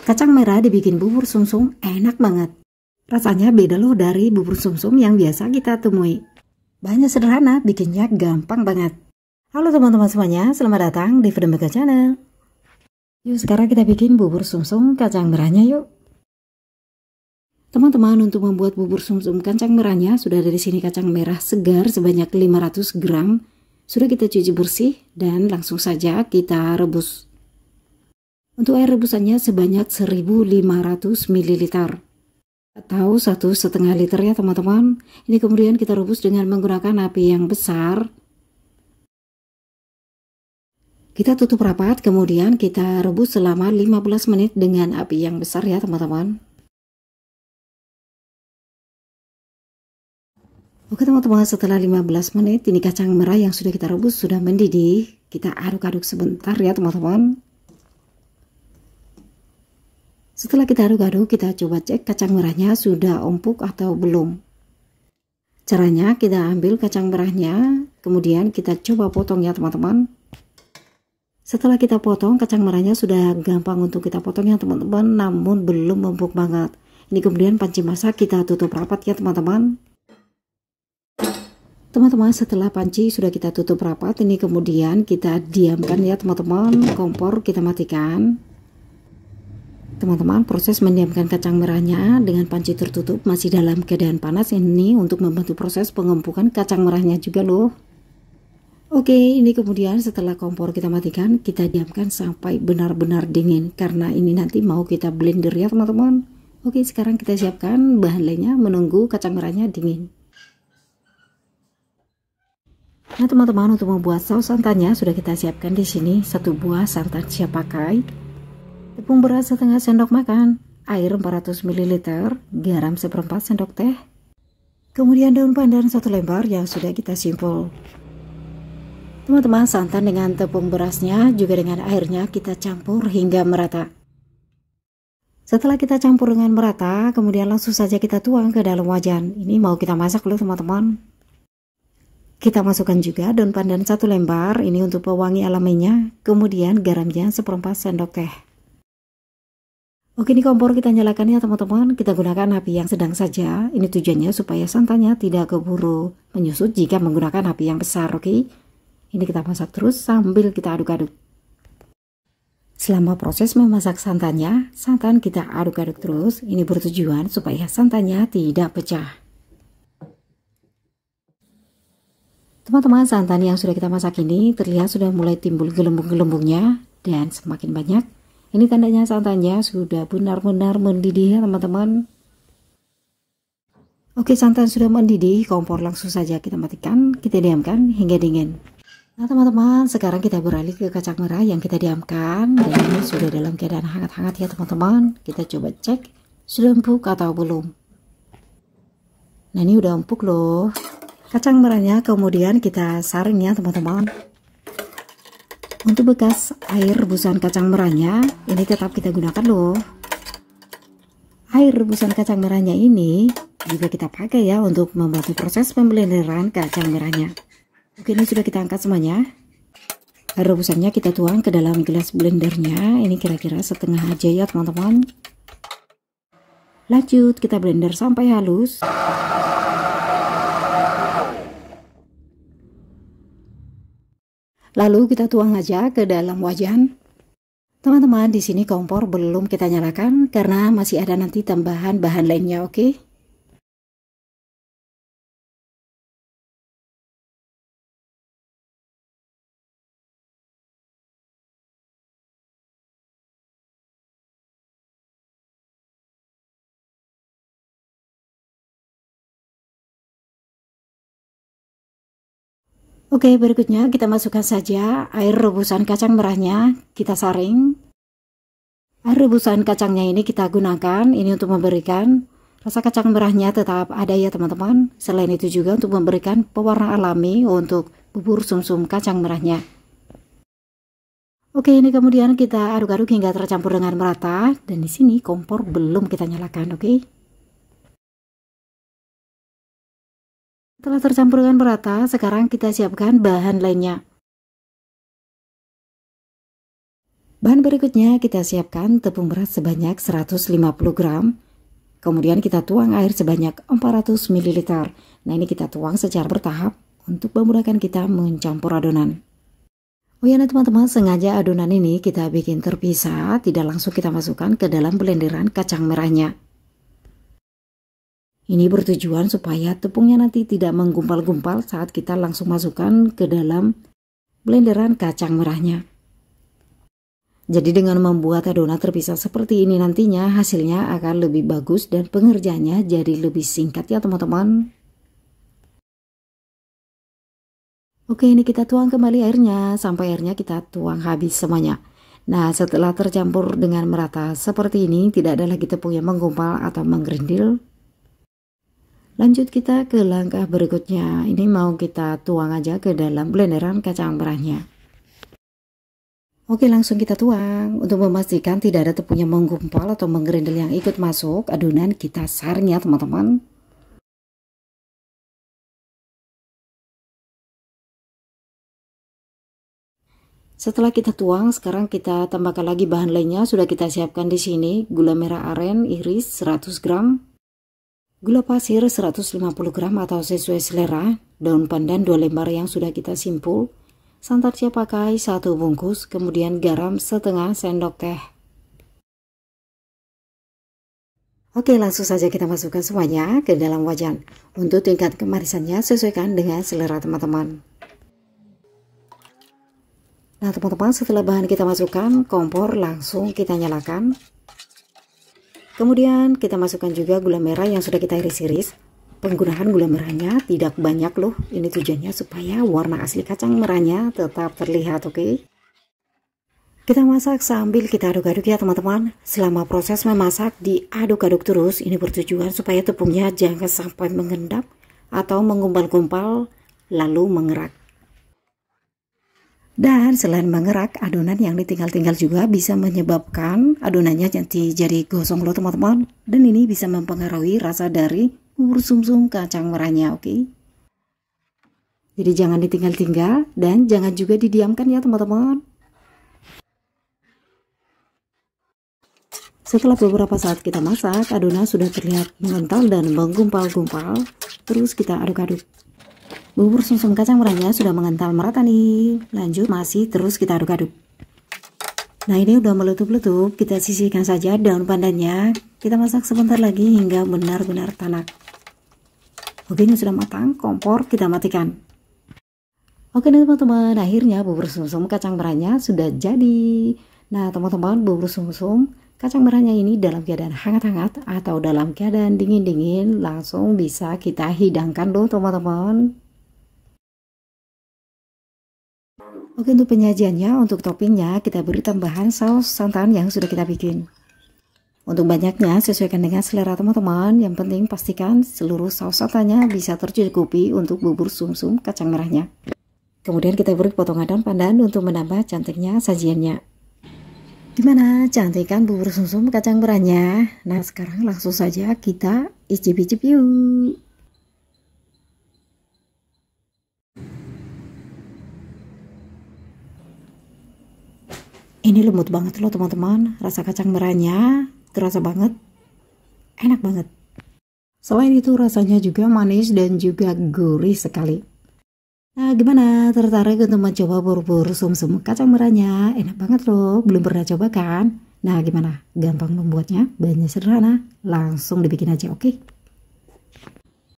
Kacang merah dibikin bubur sumsum -sum, enak banget. Rasanya beda loh dari bubur sumsum -sum yang biasa kita temui. Bahannya sederhana, bikinnya gampang banget. Halo teman-teman semuanya, selamat datang di Freedom Baker Channel. Yuk sekarang kita bikin bubur sumsum -sum kacang merahnya yuk. Teman-teman untuk membuat bubur sumsum kacang merahnya sudah dari sini kacang merah segar sebanyak 500 gram. Sudah kita cuci bersih dan langsung saja kita rebus untuk air rebusannya sebanyak 1500 ml atau satu setengah liter ya teman-teman. Ini kemudian kita rebus dengan menggunakan api yang besar. Kita tutup rapat, kemudian kita rebus selama 15 menit dengan api yang besar ya teman-teman. Oke teman-teman, setelah 15 menit ini kacang merah yang sudah kita rebus sudah mendidih. Kita aduk-aduk sebentar ya teman-teman. Setelah kita aduk-aduk, kita coba cek kacang merahnya sudah empuk atau belum. Caranya kita ambil kacang merahnya, kemudian kita coba potong ya teman-teman. Setelah kita potong, kacang merahnya sudah gampang untuk kita potong ya teman-teman, namun belum empuk banget. Ini kemudian panci masak kita tutup rapat ya teman-teman. Teman-teman setelah panci sudah kita tutup rapat, ini kemudian kita diamkan ya teman-teman, kompor kita matikan. Teman-teman, proses mendiamkan kacang merahnya dengan panci tertutup masih dalam keadaan panas ini untuk membantu proses pengempukan kacang merahnya juga loh. Oke, ini kemudian setelah kompor kita matikan, kita diamkan sampai benar-benar dingin karena ini nanti mau kita blender ya teman-teman. Oke, sekarang kita siapkan bahan lainnya menunggu kacang merahnya dingin. Nah teman-teman untuk membuat saus santannya sudah kita siapkan di sini satu buah santan siap pakai, tepung beras setengah sendok makan, air 400 ml, garam seperempat sendok teh, kemudian daun pandan satu lembar yang sudah kita simpul. Teman-teman, santan dengan tepung berasnya juga dengan airnya kita campur hingga merata. Setelah kita campur dengan merata, kemudian langsung saja kita tuang ke dalam wajan. Ini mau kita masak dulu teman-teman. Kita masukkan juga daun pandan satu lembar, ini untuk pewangi alaminya, kemudian garamnya seperempat sendok teh. Oke ini kompor kita nyalakan ya teman-teman Kita gunakan api yang sedang saja Ini tujuannya supaya santannya tidak keburu menyusut Jika menggunakan api yang besar oke Ini kita masak terus sambil kita aduk-aduk Selama proses memasak santannya Santan kita aduk-aduk terus Ini bertujuan supaya santannya tidak pecah Teman-teman santan yang sudah kita masak ini Terlihat sudah mulai timbul gelembung-gelembungnya Dan semakin banyak ini tandanya santannya sudah benar-benar mendidih ya teman-teman. Oke santan sudah mendidih, kompor langsung saja kita matikan, kita diamkan hingga dingin. Nah teman-teman, sekarang kita beralih ke kacang merah yang kita diamkan dan ini sudah dalam keadaan hangat-hangat ya teman-teman. Kita coba cek sudah empuk atau belum. Nah ini udah empuk loh. Kacang merahnya kemudian kita saring ya teman-teman. Untuk bekas air rebusan kacang merahnya, ini tetap kita gunakan loh. Air rebusan kacang merahnya ini juga kita pakai ya untuk membantu proses pembelenderan kacang merahnya. Oke, ini sudah kita angkat semuanya. Air rebusannya kita tuang ke dalam gelas blendernya. Ini kira-kira setengah aja ya, teman-teman. Lanjut, kita blender sampai halus. Lalu kita tuang aja ke dalam wajan. Teman-teman, di sini kompor belum kita nyalakan karena masih ada nanti tambahan bahan lainnya, oke? Okay? Oke, berikutnya kita masukkan saja air rebusan kacang merahnya, kita saring. Air rebusan kacangnya ini kita gunakan, ini untuk memberikan rasa kacang merahnya tetap ada ya teman-teman. Selain itu juga untuk memberikan pewarna alami untuk bubur sumsum -sum kacang merahnya. Oke, ini kemudian kita aduk-aduk hingga tercampur dengan merata dan di sini kompor belum kita nyalakan, oke? Okay? Setelah dengan merata, sekarang kita siapkan bahan lainnya. Bahan berikutnya kita siapkan tepung beras sebanyak 150 gram. Kemudian kita tuang air sebanyak 400 ml. Nah ini kita tuang secara bertahap untuk memudahkan kita mencampur adonan. Oh ya, nah, teman-teman, sengaja adonan ini kita bikin terpisah, tidak langsung kita masukkan ke dalam blenderan kacang merahnya. Ini bertujuan supaya tepungnya nanti tidak menggumpal-gumpal saat kita langsung masukkan ke dalam blenderan kacang merahnya. Jadi dengan membuat adonan terpisah seperti ini nantinya hasilnya akan lebih bagus dan pengerjaannya jadi lebih singkat ya teman-teman. Oke ini kita tuang kembali airnya sampai airnya kita tuang habis semuanya. Nah setelah tercampur dengan merata seperti ini tidak ada lagi tepung yang menggumpal atau menggerindil Lanjut kita ke langkah berikutnya. Ini mau kita tuang aja ke dalam blenderan kacang merahnya. Oke langsung kita tuang. Untuk memastikan tidak ada tepungnya menggumpal atau menggerindel yang ikut masuk, adonan kita sarnya teman-teman. Setelah kita tuang, sekarang kita tambahkan lagi bahan lainnya. Sudah kita siapkan di sini gula merah aren iris 100 gram, Gula pasir 150 gram atau sesuai selera, daun pandan 2 lembar yang sudah kita simpul, siap pakai 1 bungkus, kemudian garam setengah sendok teh. Oke, langsung saja kita masukkan semuanya ke dalam wajan. Untuk tingkat kemarisannya sesuaikan dengan selera teman-teman. Nah, teman-teman, setelah bahan kita masukkan, kompor langsung kita nyalakan. Kemudian kita masukkan juga gula merah yang sudah kita iris-iris. Penggunaan gula merahnya tidak banyak loh. Ini tujuannya supaya warna asli kacang merahnya tetap terlihat, oke? Kita masak sambil kita aduk-aduk ya teman-teman. Selama proses memasak diaduk-aduk terus. Ini bertujuan supaya tepungnya jangan sampai mengendap atau menggumpal-gumpal lalu mengerak. Dan selain mengerak, adonan yang ditinggal-tinggal juga bisa menyebabkan adonannya jadi, jadi gosong loh teman-teman. Dan ini bisa mempengaruhi rasa dari bubur sumsum kacang merahnya, oke? Okay? Jadi jangan ditinggal-tinggal dan jangan juga didiamkan ya teman-teman. Setelah beberapa saat kita masak, adonan sudah terlihat mengental dan menggumpal-gumpal. Terus kita aduk-aduk. Bubur sumsum kacang merahnya sudah mengental merata nih. Lanjut masih terus kita aduk-aduk. Nah ini udah meletup-letup, kita sisihkan saja daun pandannya. Kita masak sebentar lagi hingga benar-benar tanak. Oke ini sudah matang, kompor kita matikan. Oke teman-teman, akhirnya bubur sumsum kacang merahnya sudah jadi. Nah teman-teman, bubur sumsum Kacang merahnya ini dalam keadaan hangat-hangat atau dalam keadaan dingin-dingin langsung bisa kita hidangkan loh teman-teman. Oke untuk penyajiannya, untuk toppingnya kita beri tambahan saus santan yang sudah kita bikin. Untuk banyaknya sesuaikan dengan selera teman-teman. Yang penting pastikan seluruh saus santannya bisa tercukupi untuk bubur sumsum -sum kacang merahnya. Kemudian kita beri potongan daun pandan untuk menambah cantiknya sajiannya. Gimana cantikan bubur sumsum -sum kacang merahnya? Nah sekarang langsung saja kita icip-icip yuk. Ini lembut banget loh teman-teman, rasa kacang merahnya terasa banget, enak banget. Selain itu rasanya juga manis dan juga gurih sekali. Nah, gimana? Tertarik untuk mencoba bubur sumsum kacang merahnya? Enak banget loh, belum pernah coba kan? Nah, gimana? Gampang membuatnya, banyak sederhana, langsung dibikin aja, oke? Okay?